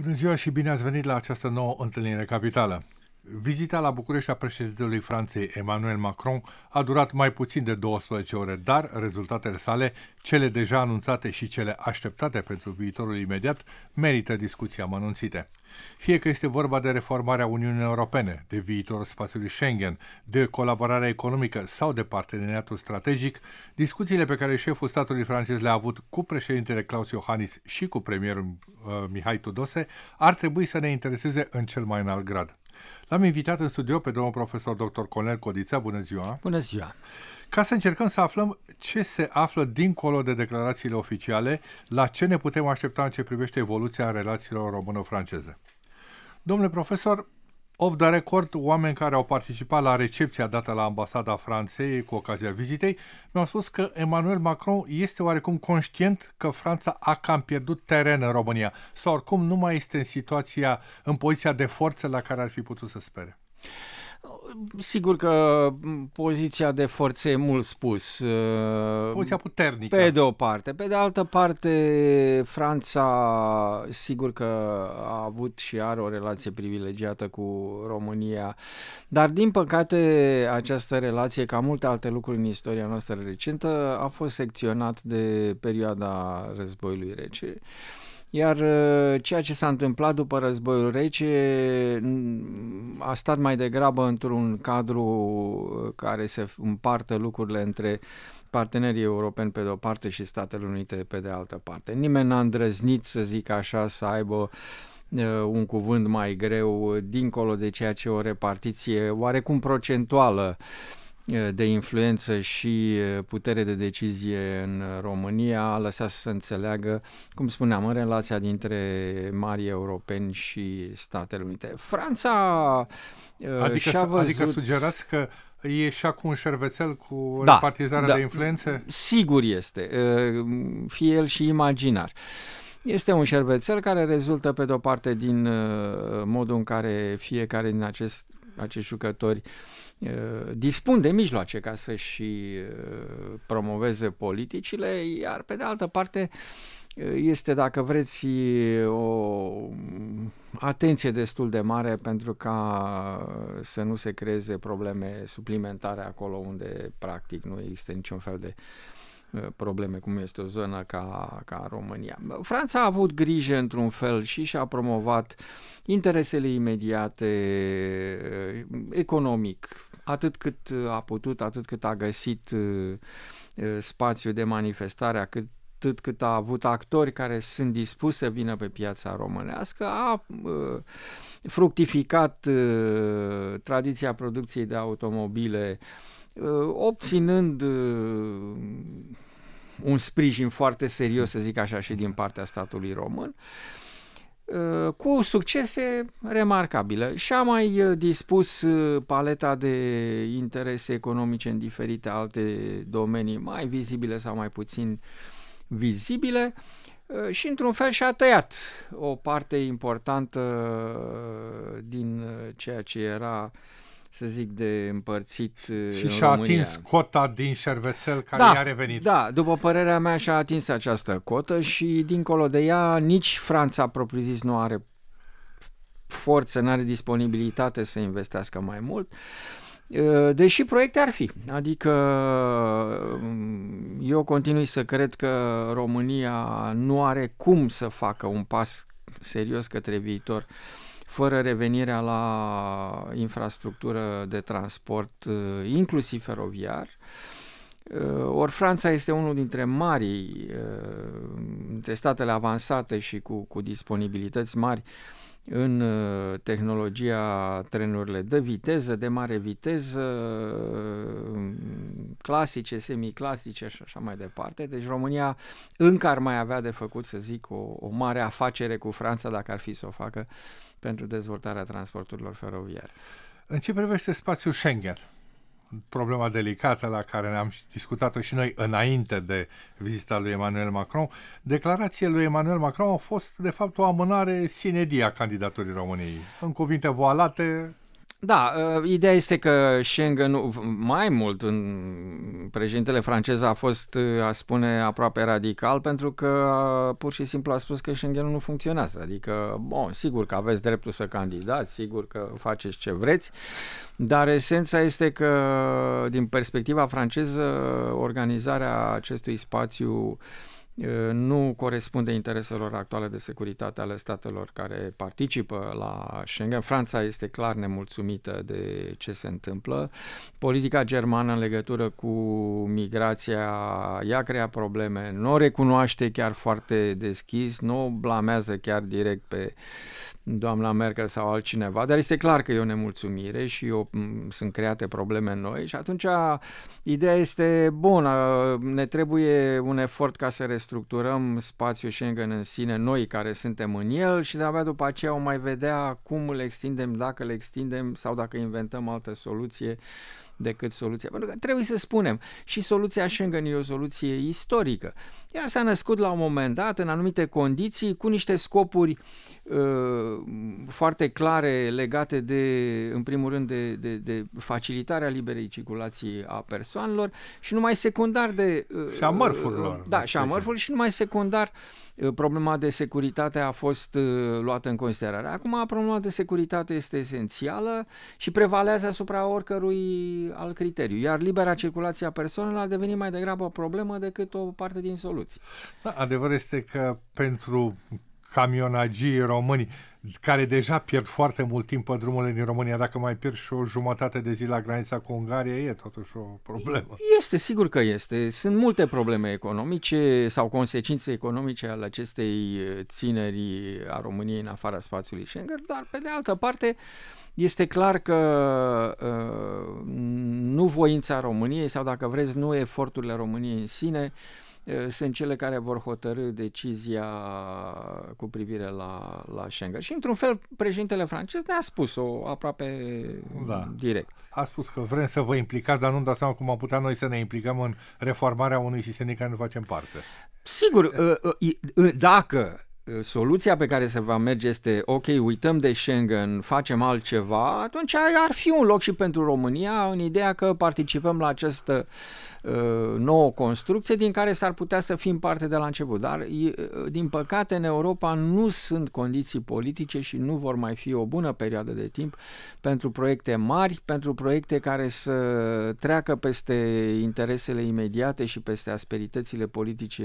Bună ziua și bine ați venit la această nouă întâlnire capitală. Vizita la București a președintelui Franței Emmanuel Macron a durat mai puțin de 12 ore, dar rezultatele sale, cele deja anunțate și cele așteptate pentru viitorul imediat, merită discuții amănunțite. Fie că este vorba de reformarea Uniunii Europene, de viitorul spațiului Schengen, de colaborarea economică sau de parteneriatul strategic, discuțiile pe care șeful statului francez le-a avut cu președintele Claus Iohannis și cu premierul uh, Mihai Tudose ar trebui să ne intereseze în cel mai înalt grad. L-am invitat în studio pe domnul profesor dr. Conel Codița. Bună ziua! Bună ziua! Ca să încercăm să aflăm ce se află dincolo de declarațiile oficiale, la ce ne putem aștepta în ce privește evoluția relațiilor română-franceze. Domnule profesor, Of the record, oameni care au participat la recepția dată la ambasada Franței cu ocazia vizitei, mi-au spus că Emmanuel Macron este oarecum conștient că Franța a cam pierdut teren în România sau oricum nu mai este în situația, în poziția de forță la care ar fi putut să spere. Sigur că poziția de forțe e mult spus. Uh, poziția puternică. Pe de o parte. Pe de altă parte, Franța sigur că a avut și are o relație privilegiată cu România, dar din păcate această relație, ca multe alte lucruri în istoria noastră recentă, a fost secționat de perioada războiului rece. Uh, iar uh, ceea ce s-a întâmplat după războiul rece a stat mai degrabă într-un cadru uh, care se împartă lucrurile între partenerii europeni pe de-o parte și Statele Unite pe de altă parte. Nimeni n-a îndrăznit, să zic așa, să aibă uh, un cuvânt mai greu, dincolo de ceea ce o repartiție oarecum procentuală uh, Eh, de influență și eh, putere de decizie în România a lăsat să înțeleagă, cum spuneam, în relația dintre mari europeni și Statele Unite. Franța eh, adică, și-a adică văzut... Adică sugerați că E și acum un șervețel cu da, repartizarea da, de influențe? Sigur este, fie el și imaginar. Este un șervețel care rezultă pe de-o parte din modul în care fiecare din acest, acești jucători uh, Eh, dispun de mijloace ca să și eh, promoveze politicile, iar pe de altă parte eh, este, dacă vreți, o atenție destul de mare pentru ca să nu se creeze probleme suplimentare acolo unde practic nu există niciun fel de uh, Uh, probleme cum este o zonă ca, ca România. Franța a avut grijă într-un fel și și-a promovat interesele imediate uh, economic, atât cât a putut, atât cât a găsit uh, spațiu de manifestare, atât atât cât a avut actori care sunt dispuși să vină pe piața românească, a fructificat tradiția producției de automobile Ă, obținând ă, un sprijin foarte serios, să zic așa, și din partea statului român, ă, cu succese remarcabile. Și-a mai dispus paleta de interese economice în diferite alte domenii, mai vizibile sau mai puțin vizibile, și într-un fel și-a tăiat o parte importantă din ceea ce era uh, să zic, de împărțit Și uh, și-a România. atins cota din șervețel care da, i-a revenit. Da, după părerea mea și-a atins această cotă și dincolo de ea nici Franța propriu-zis nu are forță, nu are disponibilitate să investească mai mult. Uh, deși proiecte ar fi, adică mm, eu continui să cred că România nu are cum să facă un pas serios către viitor uh, fără revenirea la infrastructură de transport, eh, inclusiv feroviar. Eh, Ori Franța este unul dintre marii, eh, dintre statele avansate și cu, cu disponibilități mari în tehnologia trenurile de viteză, de mare viteză, clasice, semiclasice și așa mai departe. Deci România încă ar mai avea de făcut, să zic, o, o mare afacere cu Franța dacă ar fi să o facă pentru dezvoltarea transporturilor feroviare. În ce privește spațiul Schengen, problema delicată la care ne-am discutat-o și noi înainte de vizita lui Emmanuel Macron, declarațiile lui Emmanuel Macron au fost, de fapt, o amânare sinedia a candidaturii României. În cuvinte voalate, da, ă, ideea este că Schengen, mai mult, în președintele francez a fost, ă, a spune, aproape radical, pentru că pur și simplu a spus că Schengen nu funcționează. Adică, bon, sigur că aveți dreptul să candidați, sigur că faceți ce vreți, dar esența este că, din perspectiva franceză, organizarea acestui spațiu uh, nu corespunde intereselor actuale de securitate ale statelor care participă la Schengen. Franța este clar nemulțumită de ce se întâmplă. Politica germană în legătură cu migrația ea crea probleme, nu o recunoaște chiar foarte deschis, nu o blamează chiar direct pe doamna Merkel sau altcineva, dar este clar că e o nemulțumire și eu sunt create probleme noi și atunci ideea este bună, ne trebuie un efort ca să restructurăm spațiul Schengen în sine, noi care suntem în el și de-abia după aceea o mai vedea cum îl extindem, dacă îl extindem sau dacă inventăm altă soluție uh, decât soluția. Pentru că trebuie să spunem, și soluția Schengen e o soluție istorică. Ea s-a născut la un moment dat în anumite condiții cu niște scopuri uh, foarte clare legate de, în primul rând, de, de, de facilitarea liberei circulații a persoanelor și numai secundar de... Uh, și a mărfurilor. Uh, da, și a mărfurilor și numai secundar uh, Eh, problema de securitate a fost eh, luată în considerare. Acum problema de securitate este esențială și prevalează asupra oricărui alt criteriu, iar libera circulație a persoanelor a devenit mai degrabă o problemă decât o parte din soluție. Da, adevărul este că pentru camionagii români care deja pierd foarte mult timp pe drumurile din România. Dacă mai pierd și o jumătate de zi la granița cu Ungaria, e totuși o problemă. Este, sigur că este. Sunt multe probleme economice sau consecințe economice ale acestei uh, țineri a României în afara spațiului Schengen, dar pe de altă parte este clar că uh, nu voința României sau dacă vreți nu eforturile României în sine uh, Eh, sunt cele care vor hotărâ decizia cu privire la, la Schengen. Și, într-un fel, președintele francez ne-a spus-o aproape da. direct. A spus că vrem să vă implicați, dar nu-mi dau seama cum am putea noi să ne implicăm în reformarea unui sistem din care nu facem parte. Sigur, eh, eh, dacă Ă, soluția pe care se va merge este ok, uităm de Schengen, facem altceva, atunci ar fi un loc și pentru România în ideea că participăm la această ă, nouă construcție din care s-ar putea să fim parte de la început. Dar, ă, din păcate, în Europa nu sunt condiții politice și nu vor mai fi o bună perioadă de timp pentru proiecte mari, pentru proiecte care să treacă peste interesele imediate și peste asperitățile politice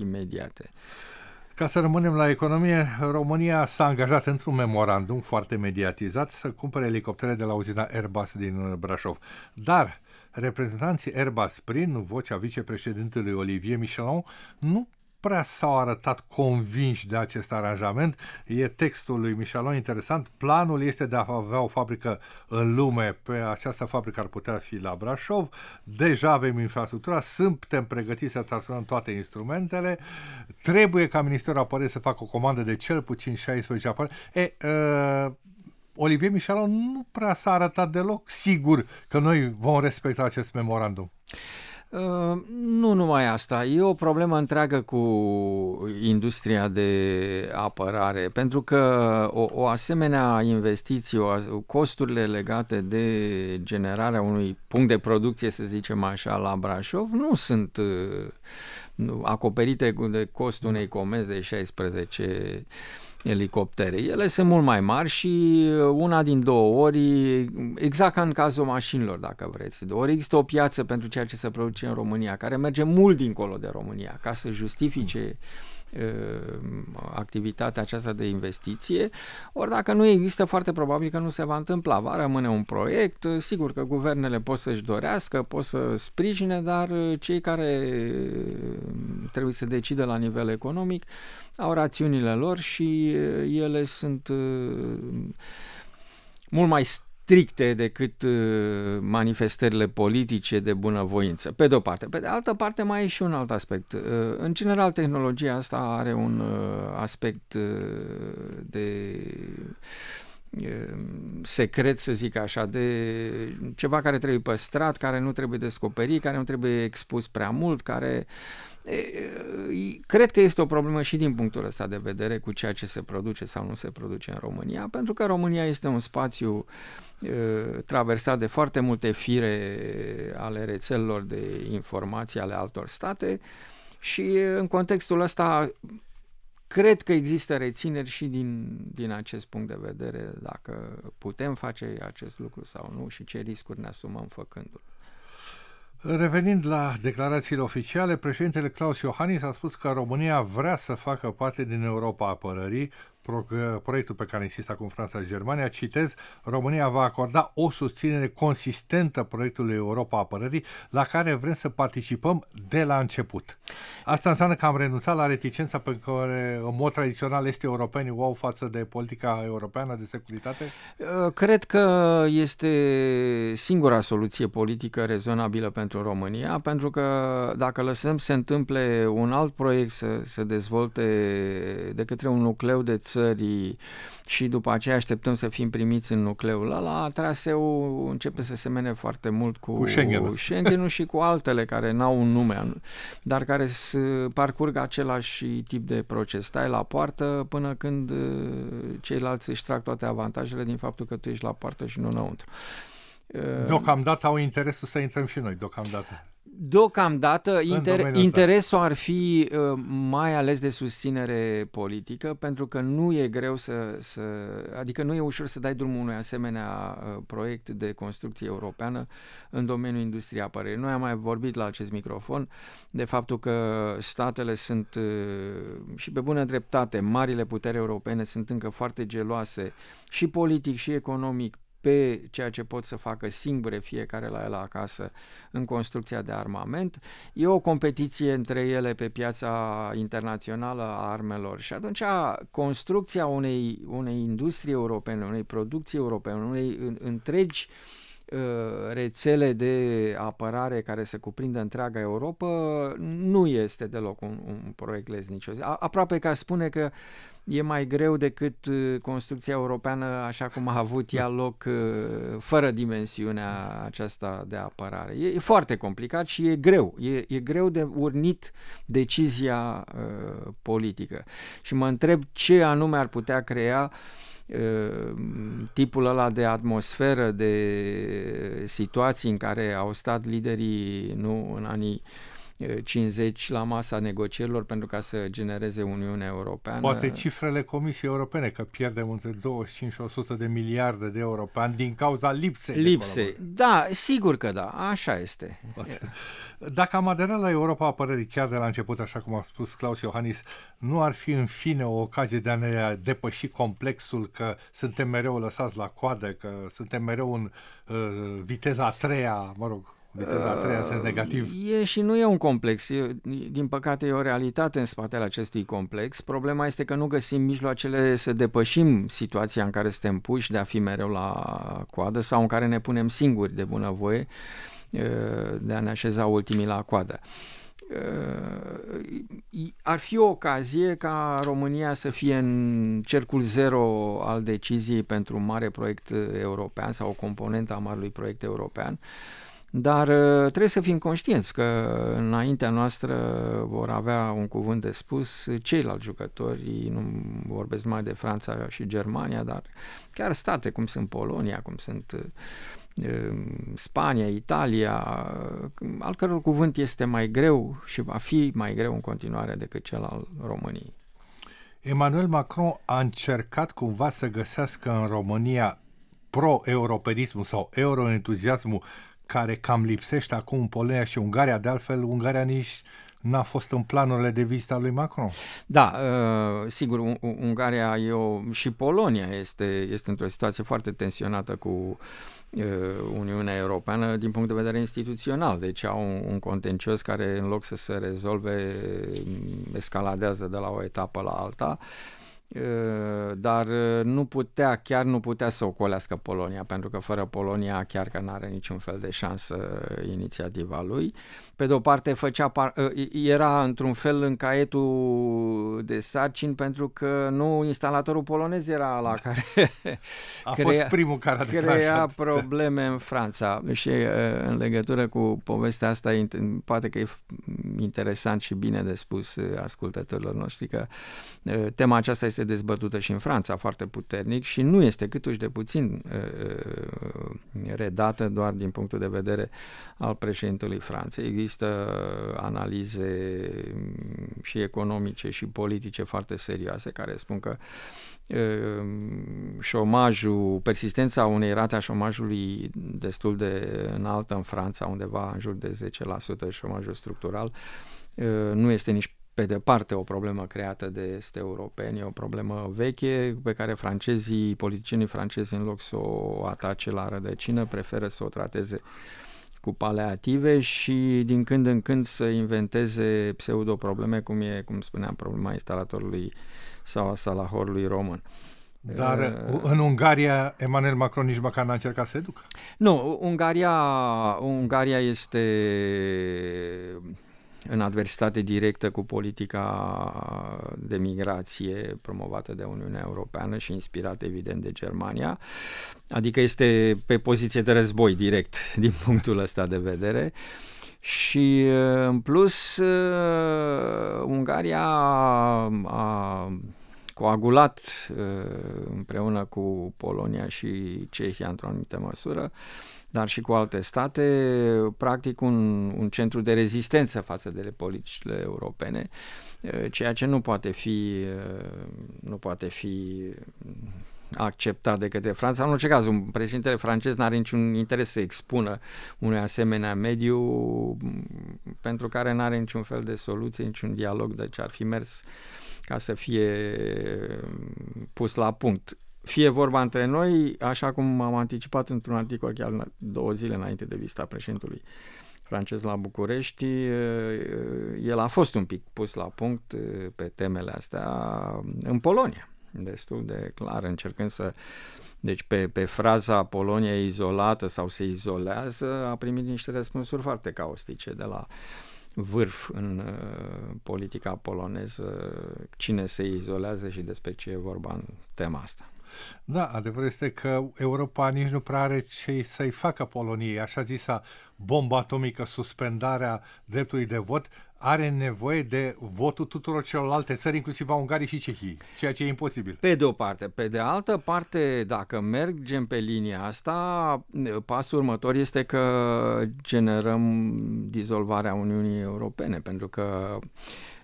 imediate. Ca să rămânem la economie, România s-a angajat într-un memorandum foarte mediatizat să cumpere elicoptere de la uzina Airbus din Brașov. Dar reprezentanții Airbus, prin vocea vicepreședintelui Olivier Michelon, nu prea s-au arătat convinși de acest aranjament. E textul lui Michelon interesant. Planul este de a avea o fabrică în lume. Pe această fabrică ar putea fi la Brașov. Deja avem infrastructura, suntem pregătiți să transformăm toate instrumentele. Trebuie ca Ministerul Apărării să facă o comandă de cel puțin 16 apare. E, uh, Olivier Michelon nu prea s-a arătat deloc sigur că noi vom respecta acest memorandum. Ă, nu numai asta, e o problemă întreagă cu industria de apărare, pentru că o, o asemenea investiție, o, costurile legate de generarea unui punct de producție, să zicem așa, la Brașov, nu sunt ă, acoperite de costul unei comenzi de 16 elicoptere. Ele sunt mult mai mari și uh, una din două ori, exact ca în cazul mașinilor, dacă vreți, ori există o piață pentru ceea ce se produce în România, care merge mult dincolo de România, ca să justifice mm Ehm, activitatea aceasta de investiție, ori dacă nu există, foarte probabil că nu se va întâmpla. Va rămâne un proiect, ă, sigur că guvernele pot să-și dorească, pot să sprijine, dar ă, cei care ă, trebuie să decidă la nivel economic au rațiunile lor și ele sunt mult mai stricte decât uh, manifestările politice de bunăvoință, pe de-o parte. Pe de altă parte mai e și un alt aspect. Uh, în general, tehnologia asta are un uh, aspect de Ehm, secret, să zic așa, de ceva care trebuie păstrat, care nu trebuie descoperit, care nu trebuie expus prea mult, care cred că este o problemă și din punctul ăsta de vedere cu ceea ce se produce sau nu se produce în România, pentru că România este un spațiu traversat de foarte multe fire ale rețelelor de informații ale altor state și în contextul ăsta Cred că există rețineri și din, din acest punct de vedere dacă putem face acest lucru sau nu și ce riscuri ne asumăm făcându-l. Revenind la declarațiile oficiale, președintele Claus Iohannis a spus că România vrea să facă parte din Europa apărării, proiectul pe care insistă acum Franța și Germania, citez, România va acorda o susținere consistentă proiectului Europa Apărării, la care vrem să participăm de la început. Asta înseamnă că am renunțat la reticența pe care, în mod tradițional, este europenii au wow, față de politica europeană de securitate? Uh, cred că este singura soluție politică rezonabilă pentru România, pentru că dacă lăsăm se întâmple un alt proiect să se dezvolte de către un nucleu de țări, țării și după aceea așteptăm să fim primiți în nucleul ăla, traseul începe să semene foarte mult cu, cu Schengen. Schengen-ul și cu altele care n-au un nume, dar care parcurg același tip de proces. Stai la poartă până când uh, ceilalți își trag toate avantajele din faptul că tu ești la poartă și nu înăuntru. Uh, deocamdată au interesul să intrăm și noi, deocamdată. Deocamdată inter- interesul ar fi uh, mai ales de susținere politică, pentru că nu e greu să, să... adică nu e ușor să dai drumul unui asemenea uh, proiect de construcție europeană în domeniul industriei apărării. Noi am mai vorbit la acest microfon de faptul că statele sunt uh, și pe bună dreptate, marile puteri europene sunt încă foarte geloase și politic și economic pe ceea ce pot să facă singure fiecare la el acasă în construcția de armament. E o competiție între ele pe piața internațională a armelor și atunci construcția unei, unei industrie europene, unei producții europene, unei întregi uh, rețele de apărare care se cuprindă întreaga Europa nu este deloc un, un proiect leznicios. A, aproape ca spune că uh, e mai greu decât uh, construcția europeană așa cum a avut ea loc uh, fără dimensiunea aceasta de apărare. E, e foarte complicat și e greu. E, e greu de urnit decizia uh, politică. Și mă întreb ce anume ar putea crea uh, tipul ăla de atmosferă, de situații în care au stat liderii nu în anii uh, 50 eh, la masa negocierilor pentru ca să genereze Uniunea Europeană. Poate cifrele Comisiei Europene, că pierdem între 25 și 100 de miliarde de euro pe an din cauza lipsei. Lipsei, da, sigur că da, așa este. Poate. Dacă am aderat la Europa apărării chiar de la început, așa cum a spus Claus Iohannis, nu ar fi în fine o ocazie de a ne depăși complexul că suntem mereu lăsați la coadă, că suntem mereu în uh, viteza a treia, mă rog, Viteza a treia, sens negativ. E și nu e un complex. E, din păcate, e o realitate în spatele acestui complex. Problema este că nu găsim mijloacele să depășim situația în care suntem puși de a fi mereu la coadă sau în care ne punem singuri de bunăvoie de a ne așeza ultimii la coadă ar fi o ocazie ca România să fie în cercul zero al deciziei pentru un mare proiect european sau o componentă a marului proiect european. Dar uh, trebuie să fim conștienți că înaintea noastră vor avea un cuvânt de spus ceilalți jucători, nu vorbesc mai de Franța și Germania, dar chiar state cum sunt Polonia, cum sunt uh, um, Spania, Italia, al căror cuvânt este mai greu și va fi mai greu în continuare decât cel al României. Emmanuel Macron a încercat cumva să găsească în România pro-europenismul sau euroentuziasmul care cam lipsește acum în Polonia și Ungaria, de altfel Ungaria nici n-a fost în planurile de vizită a lui Macron. Da, uh, sigur, Ungaria e o, și Polonia este, este într-o situație foarte tensionată cu uh, Uniunea Europeană din punct de vedere instituțional. Deci au un, un contencios care în loc să se rezolve escaladează de la o etapă la alta. Uh, Ă, dar ă, nu putea, chiar nu putea să ocolească Polonia, pentru că fără Polonia chiar că nu are niciun fel de șansă inițiativa lui. Uh, pe de o parte făcea par, ă, era într-un fel în caietul de sarcini pentru că nu instalatorul polonez era la care a crea, fost primul care a crea probleme în Franța și ă, în legătură cu povestea asta poate că e interesant și bine de spus ă, ascultătorilor noștri că tema aceasta este dezbătută și în Franța foarte puternic și nu este câtuși de puțin redată doar din punctul de vedere al președintelui Franței. Există uh, analize mm, și economice și politice foarte serioase care spun că uh, șomajul, persistența unei rate a șomajului destul de înaltă în Franța, undeva în jur de 10% șomajul structural, uh, nu este nici pe departe o problemă creată de este europeni, o problemă veche pe care francezii, politicienii francezi, în loc să o atace la rădăcină, preferă să o trateze uh, cu paleative și din când în când să inventeze pseudoprobleme, cum e, cum spuneam, problema instalatorului sau a salahorului român. Dar eh, uh, în Ungaria Emmanuel Macron nici măcar n-a încercat să educă? Nu, Ungaria, Ungaria este în adversitate directă cu politica de migrație promovată de Uniunea Europeană și inspirată evident de Germania, adică este pe poziție de război direct din punctul ăsta de vedere. Și în plus, uh, Ungaria a, a coagulat uh, împreună cu Polonia și Cehia într-o anumită măsură dar și cu alte state, practic un, un centru de rezistență față de politicile europene, ceea ce nu poate fi, nu poate fi acceptat de către Franța. În orice caz, un președintele francez n-are niciun interes să expună unui asemenea mediu pentru care n-are niciun fel de soluție, niciun dialog, ce deci ar fi mers ca să fie pus la punct fie vorba între noi, așa cum am anticipat într-un articol chiar două zile înainte de vizita președintelui francez la București, eh, el a fost un pic pus la punct eh, pe temele astea în Polonia, destul de clar, încercând să... Deci pe, pe fraza Polonia izolată sau se izolează a primit niște răspunsuri foarte caustice de la vârf în uh, politica poloneză, cine se izolează și despre ce e vorba în tema asta. Da, adevărul este că Europa nici nu prea are ce să-i facă Poloniei. Așa zisa bomba atomică, suspendarea dreptului de vot, are nevoie de votul tuturor celorlalte țări, inclusiv a Ungariei și Cehii, ceea ce e imposibil. Pe de o parte. Pe de altă parte, dacă mergem pe linia asta, pasul următor este că generăm dizolvarea Uniunii Europene, pentru că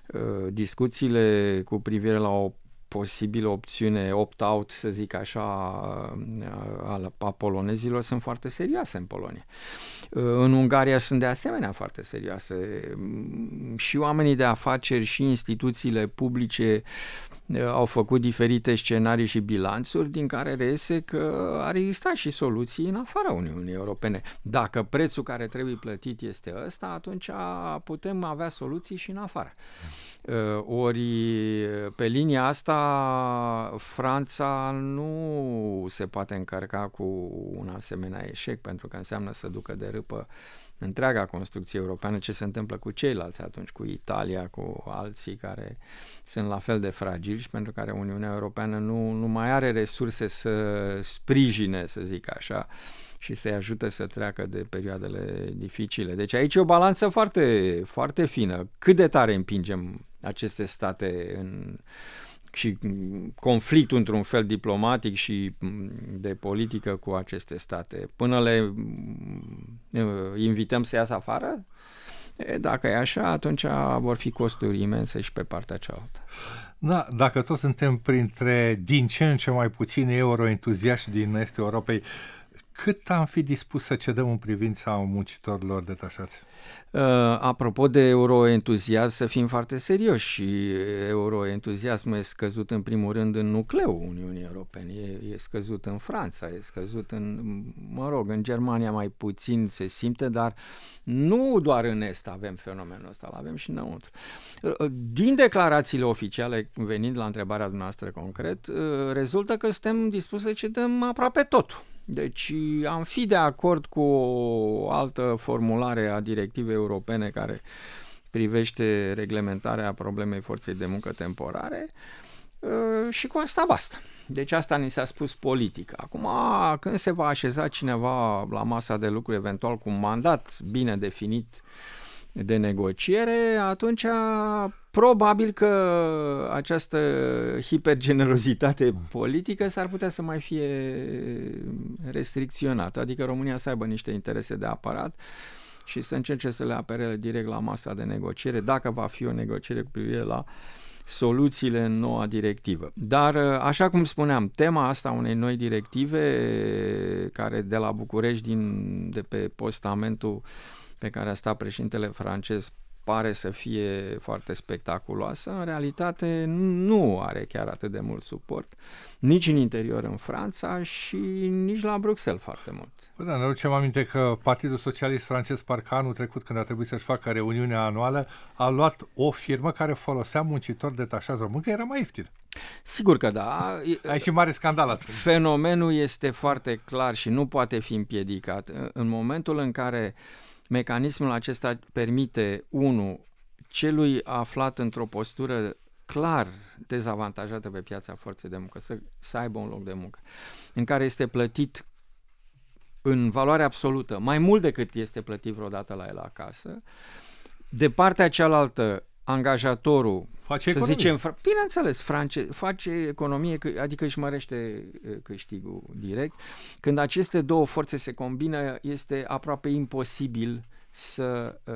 uh, discuțiile cu privire la o posibilă opțiune opt-out, să zic așa, uh, a, a polonezilor sunt foarte serioase în Polonia. Uh, în Ungaria sunt de asemenea foarte serioase. Mm, și oamenii de afaceri și instituțiile publice uh, au făcut diferite scenarii și bilanțuri din care reiese că ar exista și soluții în afara Uniunii Europene. Dacă prețul care trebuie plătit este ăsta, atunci putem avea soluții și în afară. Ă, ori pe linia asta Franța nu se poate încărca cu un asemenea eșec pentru că înseamnă să ducă de râpă întreaga construcție europeană, ce se întâmplă cu ceilalți atunci, cu Italia, cu alții care sunt la fel de fragili și pentru care Uniunea Europeană nu, nu mai are resurse să sprijine, să zic așa, și să-i ajute să treacă de perioadele dificile. Deci aici e o balanță foarte, foarte fină. Cât de tare împingem aceste state în, și conflictul într-un fel diplomatic și de politică cu aceste state. Până le uh, invităm să iasă afară, dacă e așa, atunci vor fi costuri imense și pe partea cealaltă. Da, dacă toți suntem printre din ce în ce mai puțini euroentuziaști din Estul Europei, cât am fi dispus să cedăm în privința muncitorilor detașați? Uh, apropo de euroentuziasm, să fim foarte serioși și euroentuziasmul e scăzut în primul rând în nucleul Uniunii Europene, e, e scăzut în Franța, e scăzut în, mă rog, în Germania mai puțin se simte, dar nu doar în Est avem fenomenul ăsta, îl avem și înăuntru. Uh, din declarațiile oficiale, venind la întrebarea dumneavoastră concret, uh, rezultă că suntem dispuși să cedăm aproape totul deci am fi de acord cu o altă formulare a directivei europene care privește reglementarea problemei forței de muncă temporare uh, și cu asta basta. Deci asta ni s-a spus politic. Acum, când se va așeza cineva la masa de lucru, eventual cu un mandat bine definit de negociere, atunci Probabil că această hipergenerozitate politică s-ar putea să mai fie restricționată, adică România să aibă niște interese de aparat și să încerce să le apere direct la masa de negociere, dacă va fi o negociere cu privire la soluțiile în noua directivă. Dar, așa cum spuneam, tema asta unei noi directive, care de la București, din, de pe postamentul pe care a stat președintele francez pare să fie foarte spectaculoasă, în realitate nu are chiar atât de mult suport, nici în interior în Franța și nici la Bruxelles foarte mult. Bă, da, ne aducem aminte că Partidul Socialist francez parcă anul trecut, când a trebuit să-și facă reuniunea anuală, a luat o firmă care folosea muncitori detașați români, că era mai ieftin. Sigur că da. Ai și mare scandal atunci. Fenomenul este foarte clar și nu poate fi împiedicat. În momentul în care uh, Mecanismul acesta permite, unu, celui aflat într-o postură clar dezavantajată pe piața forței de muncă, să, să aibă un loc de muncă, în care este plătit în valoare absolută, mai mult decât este plătit vreodată la el acasă. De partea cealaltă, angajatorul, face să zicem, fr- bineînțeles, france, face economie, adică își mărește câștigul direct. Când aceste două forțe se combină, este aproape imposibil să uh,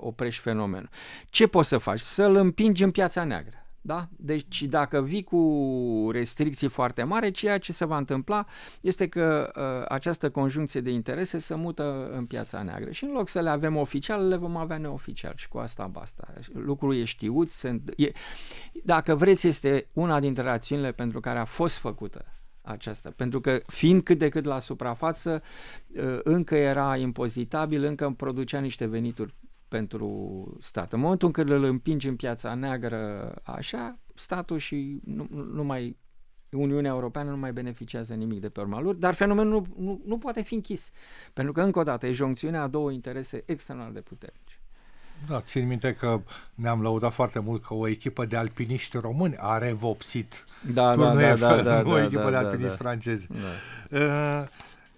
oprești fenomenul. Ce poți să faci? Să-l împingi în piața neagră. Da? Deci dacă vii cu restricții foarte mari, ceea ce se va întâmpla este că uh, această conjuncție de interese se mută în piața neagră și în loc să le avem oficial, le vom avea neoficial și cu asta basta. Lucrul e știut, se, e, dacă vreți este una dintre rațiunile pentru care a fost făcută aceasta. Pentru că fiind cât de cât la suprafață, ă, încă era impozitabil, încă îmi producea niște venituri pentru stat. În momentul în care îl împingi în piața neagră așa, statul și nu, nu mai Uniunea Europeană nu mai beneficiază nimic de pe urma lor, dar fenomenul nu, nu, nu poate fi închis, pentru că, încă o dată, e joncțiunea a două interese extraordinar de puternice. Da, țin minte că ne-am lăudat foarte mult că o echipă de alpiniști români a revopsit da, da, da, da, da, o da, echipă da, da, de alpiniști da, francezi. Da. Uh,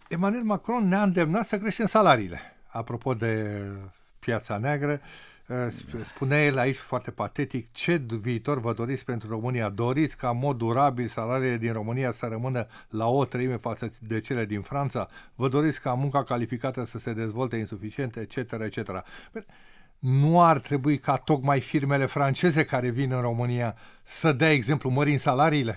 Emmanuel Macron ne-a îndemnat să creștem salariile. Apropo de piața neagră. Uh, Spunea el aici foarte patetic ce viitor vă doriți pentru România. Doriți ca în mod durabil salariile din România să rămână la o treime față de cele din Franța? Vă doriți ca munca calificată să se dezvolte insuficient, etc., etc. Nu ar trebui ca tocmai firmele franceze care vin în România să dea exemplu mărind salariile?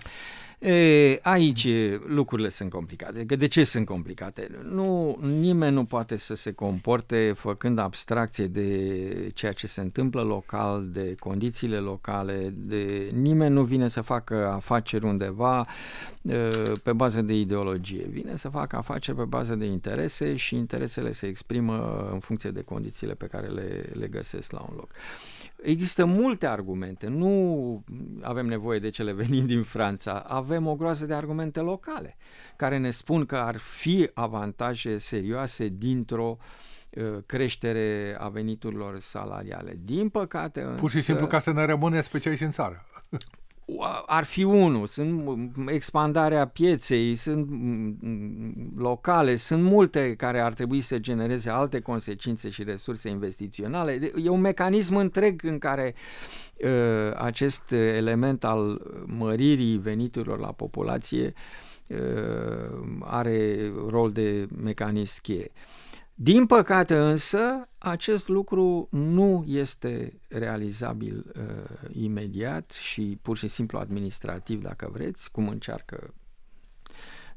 E, aici lucrurile sunt complicate. Adică, de ce sunt complicate? Nu, nimeni nu poate să se comporte făcând abstracție de ceea ce se întâmplă local, de condițiile locale, de nimeni nu vine să facă afaceri undeva e, pe bază de ideologie. Vine să facă afaceri pe bază de interese și interesele se exprimă în funcție de condițiile pe care le, le găsesc la un loc. Există multe argumente, nu avem nevoie de cele venind din Franța, avem o groază de argumente locale care ne spun că ar fi avantaje serioase dintr-o uh, creștere a veniturilor salariale. Din păcate... Pur și simplu ca să ne rămâne specialiști în țară ar fi unul, sunt expandarea pieței, sunt locale, sunt multe care ar trebui să genereze alte consecințe și resurse investiționale. E un mecanism întreg în care ă, acest element al măririi veniturilor la populație ă, are rol de mecanism cheie. Din păcate însă, acest lucru nu este realizabil uh, imediat și pur și simplu administrativ, dacă vreți, cum încearcă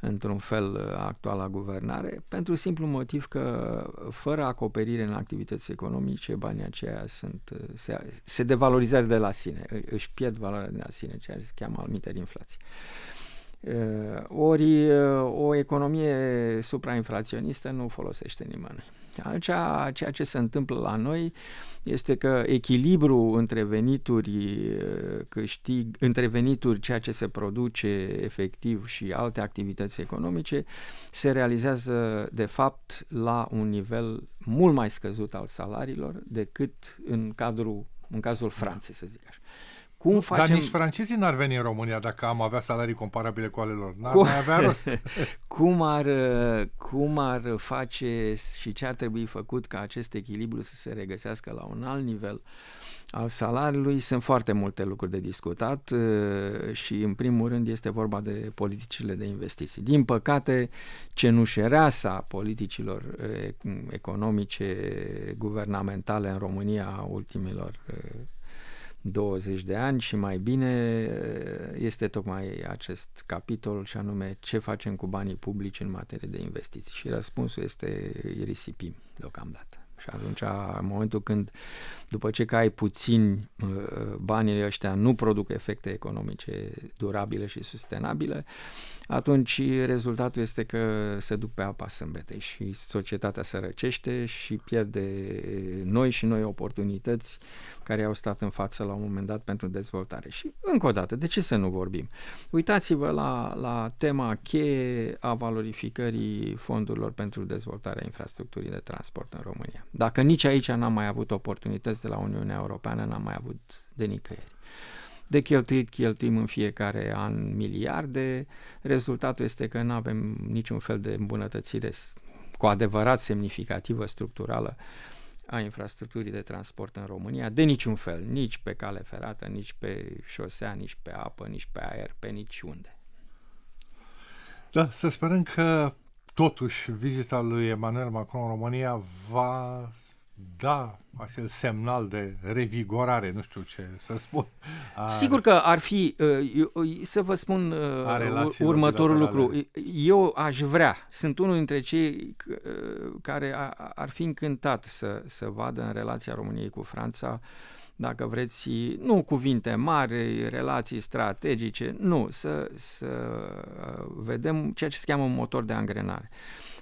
într-un fel uh, actuala guvernare, pentru simplu motiv că fără acoperire în activități economice, banii aceia sunt, uh, se, se devalorizează de la sine, își pierd valoarea de la sine, ceea ce se cheamă almiter inflație. Uh, Eh, ori eh, o economie suprainflaționistă nu folosește nimănui. Acea, ceea ce se întâmplă la noi este că echilibru între venituri, eh, câștig, între venituri, ceea ce se produce efectiv și alte activități economice, se realizează de fapt la un nivel mult mai scăzut al salariilor decât în cadrul în cazul da. Franței, să zic așa. Cum facem... Dar nici francezii n-ar veni în România dacă am avea salarii comparabile cu ale lor. N-ar cum... mai avea rost. cum, ar, cum ar face și ce ar trebui făcut ca acest echilibru să se regăsească la un alt nivel al salariului? Sunt foarte multe lucruri de discutat eh, și, în primul rând, este vorba de politicile de investiții. Din păcate, cenușereasa politicilor eh, economice guvernamentale în România a ultimilor eh, 20 de ani și mai bine eh, este tocmai acest capitol și anume ce facem cu banii publici în materie de investiții și răspunsul este îi risipim deocamdată. Și atunci, în momentul când, după ce că ai puțini uh, banii ăștia nu produc efecte economice durabile și sustenabile, atunci rezultatul este că se duc pe apa sâmbete și societatea se răcește și pierde noi și noi oportunități care au stat în față la un moment dat pentru dezvoltare. Și încă o dată, de ce să nu vorbim? Uitați-vă la, la tema cheie a valorificării fondurilor pentru dezvoltarea infrastructurii de transport în România. Dacă nici aici n-am mai avut oportunități de la Uniunea Europeană, n-am mai avut de nicăieri. De cheltuit cheltuim în fiecare an miliarde, rezultatul este că nu avem niciun fel de îmbunătățire cu adevărat semnificativă, structurală a infrastructurii de transport în România, de niciun fel, nici pe cale ferată, nici pe șosea, nici pe apă, nici pe aer, pe niciunde. Da, să sperăm că totuși vizita lui Emmanuel Macron în România va da acel semnal de revigorare, nu știu ce să spun. Sigur că ar fi, uh, uh, să vă spun uh, următorul lucru. Eu aș vrea, sunt unul dintre cei care ar fi încântat să, să vadă în relația României cu Franța uh, dacă vreți, nu cuvinte mari, relații strategice, nu, să, să uh, vedem ceea ce se cheamă un motor de angrenare.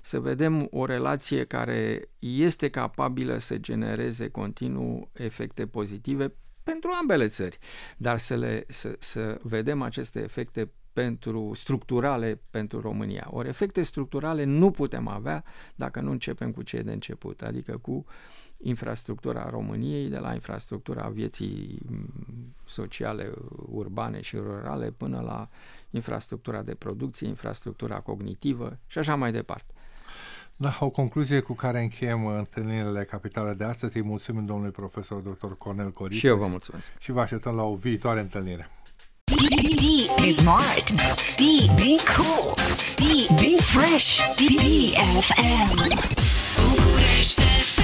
Să vedem o relație care este capabilă să genereze continuu efecte pozitive pentru ambele țări, dar să, le, să, să vedem aceste efecte pentru structurale pentru România. Ori efecte structurale nu putem avea dacă nu începem cu ce e de început, adică cu uh, infrastructura României, de la infrastructura vieții mm, sociale, urbane și rurale, până la infrastructura de producție, infrastructura cognitivă și așa mai departe. Da, o concluzie cu care încheiem întâlnirile capitale de astăzi. Îi mulțumim domnului profesor dr. Cornel Coriță. Și eu vă mulțumesc. Și vă așteptăm la o viitoare întâlnire. Be, smart. Be, be cool. Be, be fresh. Be, be FM.